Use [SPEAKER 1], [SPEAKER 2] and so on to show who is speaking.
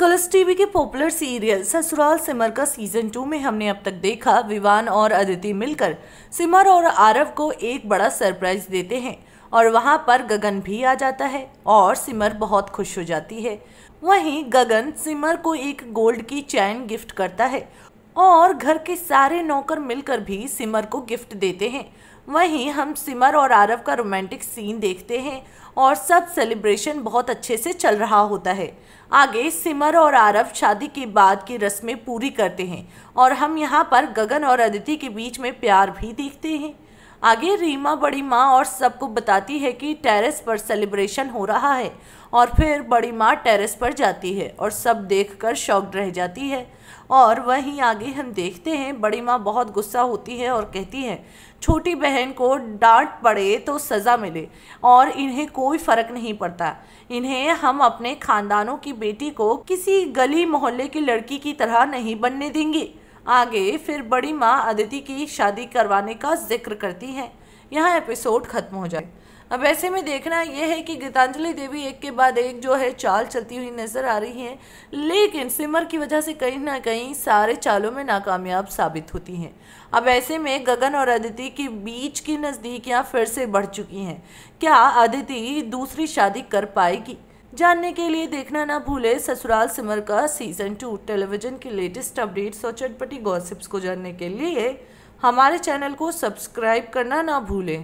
[SPEAKER 1] colours TV के popular serial Sasural Simar Ka season to में हमने अब तक देखा विवान और अदिति मिलकर सिमर और आरव को एक बड़ा सरप्राइज देते हैं और वहां पर गगन भी आ जाता है और सिमर बहुत खुश हो जाती है वहीं गगन सिमर को एक गोल्ड की चैन गिफ्ट करता है और घर के सारे नौकर मिलकर भी सिमर को गिफ्ट देते हैं वहीं हम सिमर और आरव का रोमांटिक सीन देखते हैं और सब सेलिब्रेशन बहुत अच्छे से चल रहा होता है आगे सिमर और आरव शादी के बाद की रस्में पूरी करते हैं और हम यहाँ पर गगन और अदिति के बीच में प्यार भी देखते हैं आगे रीमा बड़ी माँ और सबको बताती है कि टेरेस पर सेलिब्रेशन हो रहा है और फिर बड़ी माँ टेरेस पर जाती है और सब देखकर शॉक्ड रह जाती है और वहीं आगे हम देखते हैं बड़ी माँ बहुत गुस्सा होती है और कहती है छोटी बहन को डांट पड़े तो सज़ा मिले और इन्हें कोई फ़र्क नहीं पड़ता इन्हें हम अपने ख़ानदानों की बेटी को किसी गली मोहल्ले की लड़की की तरह नहीं बनने देंगे आगे फिर बड़ी माँ अदिति की शादी करवाने का जिक्र करती हैं यहाँ एपिसोड ख़त्म हो जाए अब ऐसे में देखना यह है कि गीतांजलि देवी एक के बाद एक जो है चाल चलती हुई नज़र आ रही हैं लेकिन सिमर की वजह से कहीं ना कहीं सारे चालों में नाकामयाब साबित होती हैं अब ऐसे में गगन और अदिति के बीच की नज़दीकियाँ फिर से बढ़ चुकी हैं क्या अदिति दूसरी शादी कर पाएगी जानने के लिए देखना ना भूले Sasural Simar Ka season two television की लेटेस्ट अपडेट्स और चटपटी गॉसिप्स को जानने के लिए हमारे चैनल को सब्सक्राइब करना ना भूलें